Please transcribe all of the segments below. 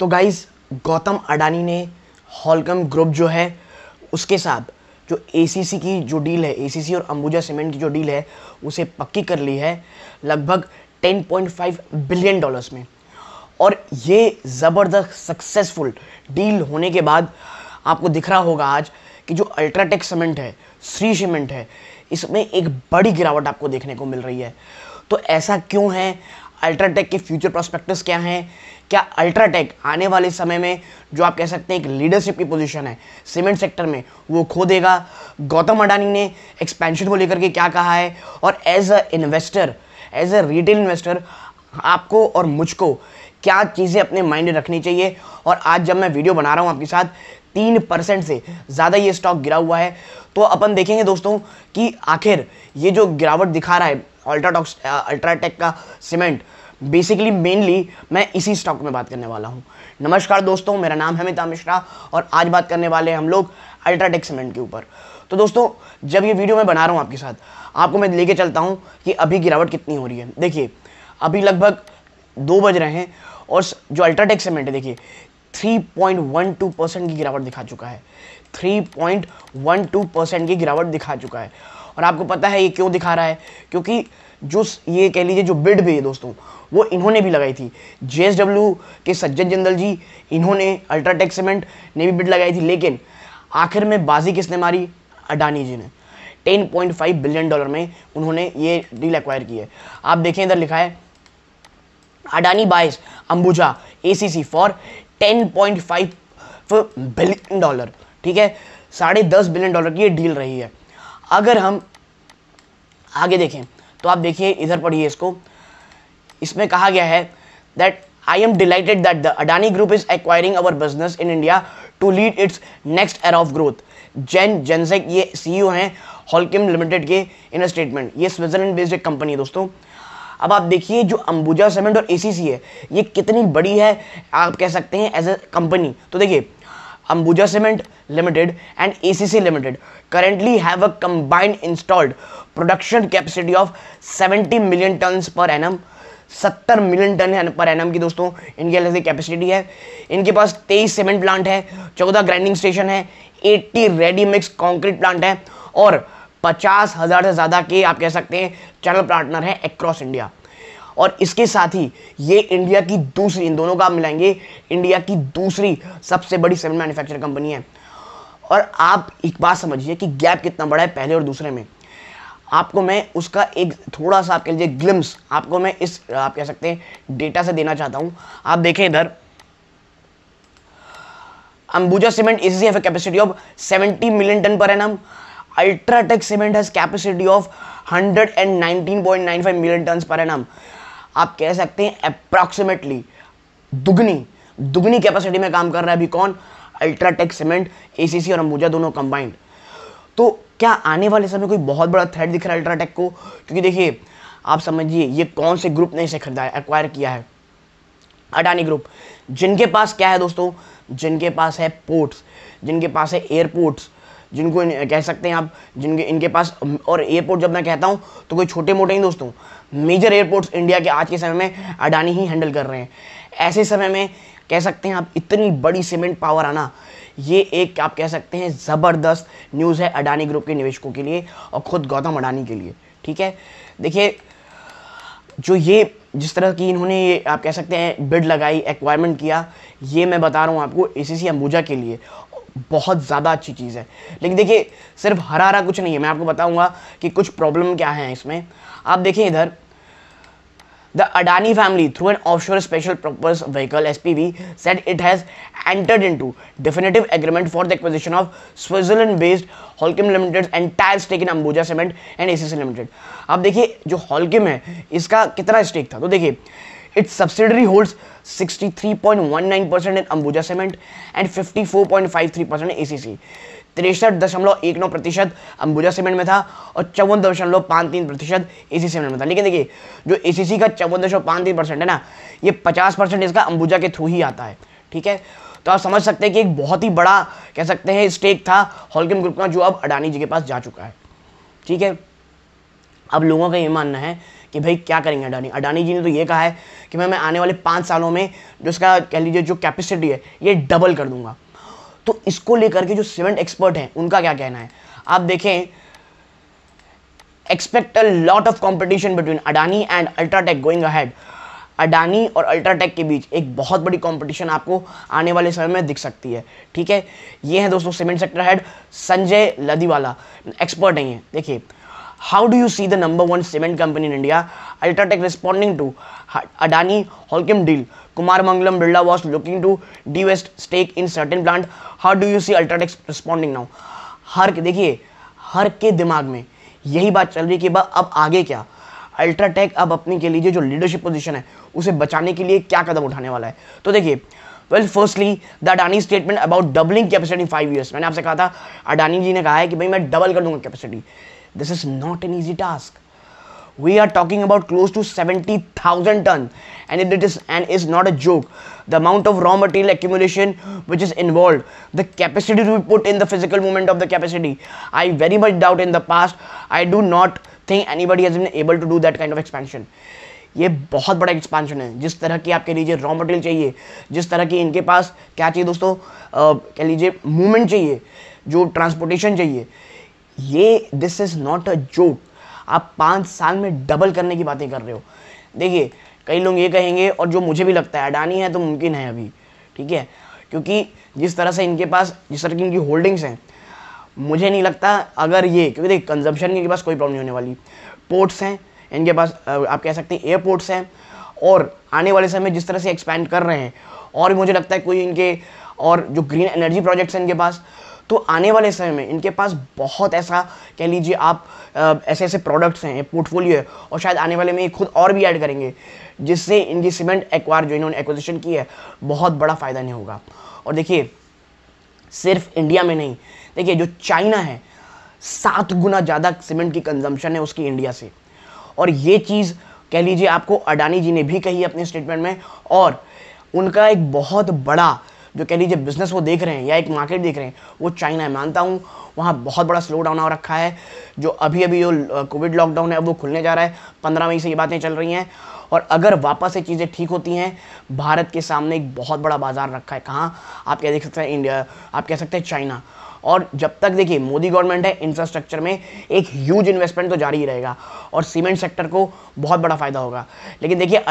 तो गाइज़ गौतम अडानी ने हॉलकम ग्रुप जो है उसके साथ जो ए की जो डील है ए और अंबुजा सीमेंट की जो डील है उसे पक्की कर ली है लगभग 10.5 बिलियन डॉलर्स में और ये ज़बरदस्त सक्सेसफुल डील होने के बाद आपको दिख रहा होगा आज कि जो अल्ट्राटेक सीमेंट है श्री सीमेंट है इसमें एक बड़ी गिरावट आपको देखने को मिल रही है तो ऐसा क्यों है अल्ट्राटेक के फ्यूचर प्रॉस्पेक्टस क्या हैं क्या अल्ट्राटेक आने वाले समय में जो आप कह सकते हैं एक लीडरशिप की पोजीशन है सीमेंट सेक्टर में वो खो देगा गौतम अडानी ने एक्सपेंशन को लेकर के क्या कहा है और as a investor as a retail investor आपको और मुझको क्या चीज़ें अपने माइंड में रखनी चाहिए और आज जब मैं वीडियो बना रहा हूँ आपके साथ तीन परसेंट से ज़्यादा ये स्टॉक गिरा हुआ है तो अपन देखेंगे दोस्तों कि आखिर ये जो गिरावट दिखा रहा है अल्ट्राटॉक्स अल्ट्राटेक का सीमेंट बेसिकली मेनली मैं इसी स्टॉक में बात करने वाला हूँ नमस्कार दोस्तों मेरा नाम है अमिता मिश्रा और आज बात करने वाले हैं हम लोग अल्ट्राटेक सीमेंट के ऊपर तो दोस्तों जब ये वीडियो मैं बना रहा हूँ आपके साथ आपको मैं लेके चलता हूँ कि अभी गिरावट कितनी हो रही है देखिए अभी लगभग दो बज रहे हैं और जो अल्ट्राटेक सीमेंट है देखिए 3.12 परसेंट की गिरावट दिखा चुका है 3.12 परसेंट की गिरावट दिखा चुका है और आपको पता है ये क्यों दिखा रहा है क्योंकि जो ये कह लीजिए जो बिड भी है दोस्तों वो इन्होंने भी लगाई थी जे के सज्जन जिंदल जी इन्होंने अल्ट्राटेक सीमेंट ने भी बिड लगाई थी लेकिन आखिर में बाजी किसने मारी अडानी जी ने 10.5 बिलियन डॉलर में उन्होंने ये डील एक्वायर की है आप देखें इधर लिखा है Adani buys Ambuja a for ten billion dollar ठीक है साढ़े दस बिलियन डॉलर की ये डील रही है अगर हम आगे देखें तो आप देखिए इधर पढ़िए इसको इसमें कहा गया है that I am delighted that the Adani group is acquiring our business in India to lead its next era of growth Jan Jenisch ये सीईओ e हैं हॉलकिम लिमिटेड के इन स्टेटमेंट ये स्विट्जरलैंड बेस्ड एक कंपनी है दोस्तों अब आप देखिए जो अंबुजा सीमेंट और एसीसी है ये कितनी बड़ी है आप कह सकते हैं एज ए कंपनी तो देखिए Ambuja Cement Limited and ACC Limited currently have a combined installed production capacity of 70 million tons per annum 70 million ton है पर एनम की दोस्तों इनकी अलग से कैपेसिटी है इनके पास 23 सीमेंट प्लांट है 14 ग्राइंडिंग स्टेशन है 80 रेडी मिक्स कंक्रीट प्लांट है और पचास हज़ार से ज़्यादा के आप कह सकते हैं चैनल पार्टनर हैं अक्रॉस इंडिया और इसके साथ ही ये इंडिया की दूसरी इन दोनों का आप मिलाएंगे इंडिया की दूसरी सबसे बड़ी सीमेंट मैन्युफैक्चर कंपनी है और आप एक बात समझिए कि गैप कितना बड़ा है पहले और दूसरे में आपको मैं उसका एक थोड़ा सा आपके लिए ग्लिम्स आपको मैं इस आप कह सकते हैं डेटा से देना चाहता हूँ आप देखें इधर Ambuja cement is have capacity of 70 million ton per annum UltraTech cement has capacity of 119.95 million ton per annum आप कह सकते हैं अप्रॉक्सीमेटली दुगनी दुगनी कैपेसिटी में काम कर रहा है अभी कौन अल्ट्राटेक सीमेंट ए और अंबुजा दोनों कंबाइंड तो क्या आने वाले समय कोई बहुत बड़ा थ्रेड दिख रहा है अल्ट्राटेक को क्योंकि देखिए आप समझिए ये कौन से ग्रुप ने इसे खरीदा है एक्वायर किया है अडानी ग्रुप जिनके पास क्या है दोस्तों जिनके पास है पोर्ट्स जिनके पास है एयरपोर्ट्स जिनको कह सकते हैं आप जिनके इनके पास और एयरपोर्ट जब मैं कहता हूँ तो कोई छोटे मोटे ही दोस्तों मेजर एयरपोर्ट्स इंडिया के आज के समय में अडानी ही हैंडल कर रहे हैं ऐसे समय में कह सकते हैं आप इतनी बड़ी सीमेंट पावर आना ये एक आप कह सकते हैं ज़बरदस्त न्यूज़ है अडानी ग्रुप के निवेशकों के लिए और ख़ुद गौतम अडानी के लिए ठीक है देखिए जो ये जिस तरह की इन्होंने ये आप कह सकते हैं बिड लगाई एक्वायरमेंट किया ये मैं बता रहा हूँ आपको ए सी अंबुजा के लिए बहुत ज़्यादा अच्छी चीज़ है लेकिन देखिए सिर्फ हरा हरा कुछ नहीं है मैं आपको बताऊंगा कि कुछ प्रॉब्लम क्या है इसमें आप देखें इधर The Adani family, through an offshore special purpose vehicle (SPV), said it has entered into definitive agreement for the acquisition of Switzerland-based Holcim Limited entire stake in Ambuja Cement and ACC Limited. अब देखिए जो Holcim है इसका कितना stake था तो देखिए Its subsidiary holds 63.19% in Ambuja Cement and 54.53% ACC. तिरसठ दशमलव एक नौ प्रतिशत अंबुजा सीमेंट में था और चौवन दशमलव पाँच तीन प्रतिशत ए सी सीमेंट में था लेकिन देखिए जो ए सी सी का चौवन दशमलव पाँच तीन परसेंट है ना ये पचास परसेंट इसका अंबुजा के थ्रू ही आता है ठीक है तो आप समझ सकते हैं कि एक बहुत ही बड़ा कह सकते हैं स्टेक था हॉलकिम ग्रुप का जो अब अडानी जी के पास जा चुका है ठीक है अब लोगों का ये मानना है कि भाई क्या करेंगे अडानी अडानी जी ने तो ये कहा है कि मैं मैं आने वाले पाँच सालों में जो इसका कह लीजिए जो कैपेसिटी है ये डबल कर दूंगा तो इसको लेकर के जो सीमेंट एक्सपर्ट हैं उनका क्या कहना है आप देखें expect a lot of competition between Adani and UltraTech going ahead Adani और अल्ट्राटेक के बीच एक बहुत बड़ी कंपटीशन आपको आने वाले समय में दिख सकती है ठीक है ये है दोस्तों cement sector head Sanjay Ladiwala expert हैं ये देखिए how do you see the number one cement company in India, Ultratech responding to Adani-Holcim deal? Kumar Mangalam Birla was looking to divest stake in certain plant. How do you see Ultratech responding now? हर देखिए हर के दिमाग में यही बात चल रही है कि अब आगे क्या अल्ट्राटेक अब अपने के लिए जो लीडरशिप पोजीशन है उसे बचाने के लिए क्या कदम उठाने वाला है तो देखिए well firstly the Adani statement about doubling capacity five years मैंने आपसे कहा था अडानी जी ने कहा है कि भाई मैं डबल कर दूंगा capacity This is not an easy task. We are talking about close to 70,000 ton and it is and is not a joke. The amount of raw material accumulation which is involved, the capacity to be put in the physical movement of the capacity. I very much doubt in the past, I do not think anybody has been able to do that kind of expansion. ये बहुत बड़ा expansion है जिस तरह की आपके लीजिए raw material चाहिए जिस तरह की इनके पास क्या चाहिए दोस्तों कह लीजिए मूवमेंट चाहिए जो ट्रांसपोर्टेशन चाहिए ये this is not a joke आप पाँच साल में डबल करने की बातें कर रहे हो देखिए कई लोग ये कहेंगे और जो मुझे भी लगता है अडानी है तो मुमकिन है अभी ठीक है क्योंकि जिस तरह से इनके पास जिस तरह की इनकी होल्डिंग्स हैं मुझे नहीं लगता अगर ये क्योंकि देखिए कंजम्पशन इनके पास कोई प्रॉब्लम नहीं होने वाली पोर्ट्स हैं इनके पास आप कह सकते हैं एयरपोर्ट्स हैं और आने वाले समय जिस तरह से एक्सपैंड कर रहे हैं और मुझे लगता है कोई इनके और जो ग्रीन एनर्जी प्रोजेक्ट्स हैं इनके पास तो आने वाले समय में इनके पास बहुत ऐसा कह लीजिए आप ऐसे ऐसे प्रोडक्ट्स हैं पोर्टफोलियो है और शायद आने वाले में ये खुद और भी ऐड करेंगे जिससे इनकी सीमेंट एक्वायर जो इन्होंने एक्विजिशन की है बहुत बड़ा फ़ायदा नहीं होगा और देखिए सिर्फ इंडिया में नहीं देखिए जो चाइना है सात गुना ज़्यादा सीमेंट की कंजम्पशन है उसकी इंडिया से और ये चीज़ कह लीजिए आपको अडानी जी ने भी कही अपने स्टेटमेंट में और उनका एक बहुत बड़ा जो कह लीजिए बिजनेस वो देख रहे हैं या एक मार्केट देख रहे हैं वो चाइना है मानता हूँ वहाँ बहुत बड़ा स्लो डाउन हो रखा है जो अभी अभी जो कोविड लॉकडाउन है वो खुलने जा रहा है पंद्रह मई से ये बातें चल रही हैं और अगर वापस ये चीज़ें ठीक होती हैं भारत के सामने एक बहुत बड़ा बाजार रखा है कहाँ आप क्या देख सकते हैं इंडिया आप कह सकते हैं चाइना और जब तक देखिए मोदी गवर्नमेंट है इंफ्रास्ट्रक्चर में एक ह्यूज इन्वेस्टमेंट तो जारी ही रहेगा और सीमेंट सेक्टर को बहुत बड़ा फ़ायदा होगा लेकिन देखिए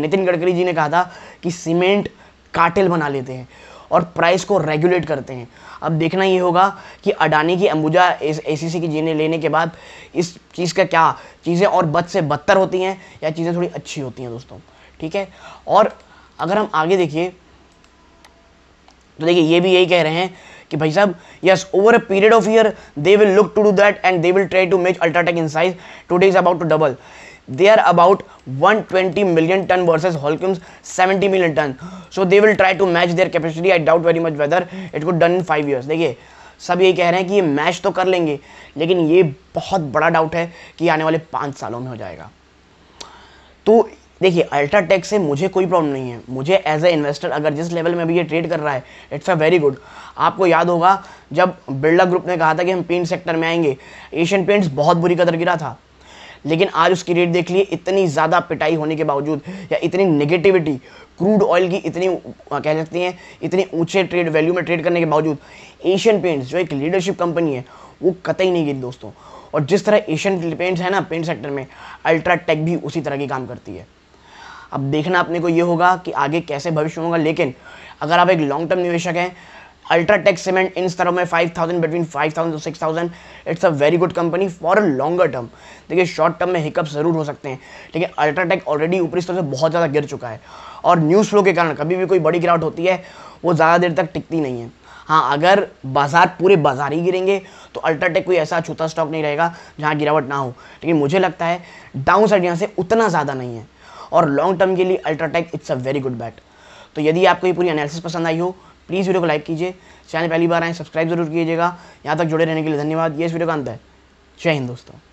नितिन गडकरी जी ने कहा था कि सीमेंट कार्टेल बना लेते हैं और प्राइस को रेगुलेट करते हैं अब देखना ये होगा कि अडानी की अंबुजा ए सी की जीने लेने के बाद इस चीज़ का क्या चीज़ें और बद से बदतर होती हैं या चीज़ें थोड़ी अच्छी होती हैं दोस्तों ठीक है और अगर हम आगे देखिए तो देखिए ये भी यही कह रहे हैं कि भाई साहब yes over a period of year they will look to do that and they will try to make UltraTech in size today is about to double or about one 120 million ton versus Holcim's 70 million ton so they will try to match their capacity I doubt very much whether it could done in five years देखिए सब ये कह रहे हैं कि ये match तो कर लेंगे लेकिन ये बहुत बड़ा डाउट है कि आने वाले पाँच सालों में हो जाएगा तो देखिए अल्ट्राटेक से मुझे कोई प्रॉब्लम नहीं है मुझे एज ए इन्वेस्टर अगर जिस लेवल में भी ये ट्रेड कर रहा है इट्स अ वेरी गुड आपको याद होगा जब बिरला ग्रुप ने कहा था कि हम पेंट सेक्टर में आएंगे एशियन पेंट्स बहुत बुरी कदर गिरा था लेकिन आज उसकी रेट देख लिए इतनी ज़्यादा पिटाई होने के बावजूद या इतनी नेगेटिविटी क्रूड ऑयल की इतनी कह सकते हैं इतने ऊंचे ट्रेड वैल्यू में ट्रेड करने के बावजूद एशियन पेंट्स जो एक लीडरशिप कंपनी है वो कतई नहीं गई दोस्तों और जिस तरह एशियन पेंट्स है ना पेंट सेक्टर में अल्ट्रा टेक भी उसी तरह की काम करती है अब देखना अपने को ये होगा कि आगे कैसे भविष्य होगा लेकिन अगर आप एक लॉन्ग टर्म निवेशक हैं अल्ट्राटेक सीमेंट इन स्तरों में five thousand between five thousand to thousand it's a very good company for a longer term देखिए शॉर्ट टर्म में हिकअप ज़रूर हो सकते हैं ठीक है अल्ट्राटेक ऑलरेडी ऊपरी स्तर से बहुत ज़्यादा गिर चुका है और न्यूज़ फ्लो के कारण कभी भी कोई बड़ी गिरावट होती है वो ज़्यादा देर तक टिकती नहीं है हाँ अगर बाजार पूरे बाजार ही गिरेंगे तो अल्ट्राटेक कोई ऐसा छूता स्टॉक नहीं रहेगा जहाँ गिरावट ना हो लेकिन मुझे लगता है डाउन साइड यहाँ से उतना ज़्यादा नहीं है और लॉन्ग टर्म के लिए UltraTech it's a very good bet तो यदि आपको ये पूरी एनालिसिस पसंद आई हो प्लीज़ वीडियो को लाइक कीजिए चैनल पहली बार आए सब्सक्राइब जरूर कीजिएगा यहाँ तक जुड़े रहने के लिए धन्यवाद ये इस वीडियो का अंत है जय हिंद दोस्तों